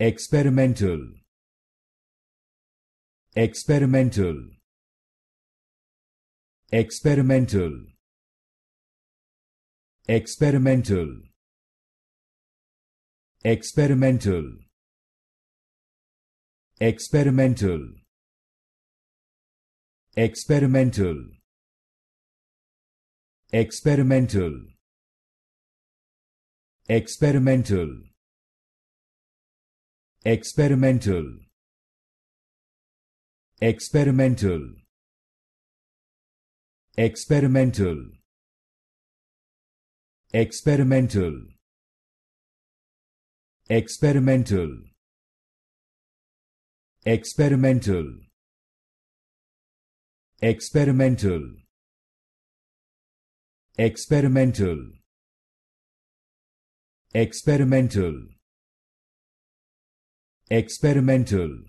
experimental experimental experimental experimental experimental experimental experimental experimental experimental experimental experimental experimental experimental experimental experimental experimental experimental experimental experimental